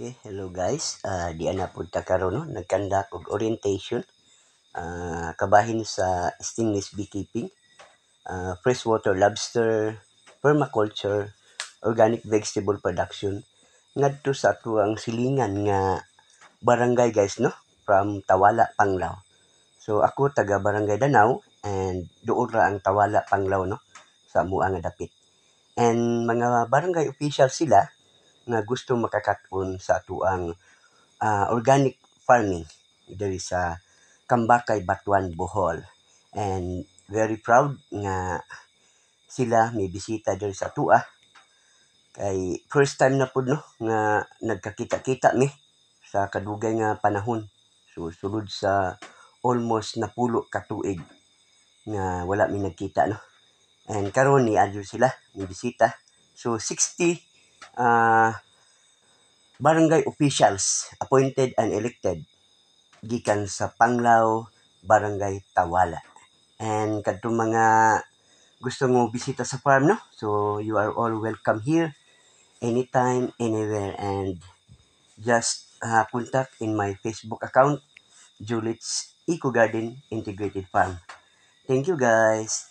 Okay, hello guys. Uh, di na punta karon no? nagkandak og orientation uh, kabahin sa stainless beekeeping, uh, freshwater lobster, permaculture, organic vegetable production ngadto sa tuang silingan nga barangay guys no from Tawala Panglao. So ako taga Barangay Danaw and doon ra ang Tawala Panglao no sa Muang Dapit. And mga barangay official sila nga gusto makakatun sa atuang uh, ah, organic farming diri sa Kambakay Batuan Bohol and very proud nga sila may bisita diri sa tua ah. kay first time na pud no nga nagkakita-kita ni sa kadugay nga panahon so sulod sa almost napulo ka tuig nga wala mi nagkita no and karon ni adyo sila may bisita so 60 uh, barangay officials appointed and elected gikan sa Panglao Barangay Tawala. And kadto mga gusto mo bisita sa farm no? So you are all welcome here anytime anywhere and just uh, contact in my Facebook account Julit's Eco Garden Integrated Farm. Thank you guys.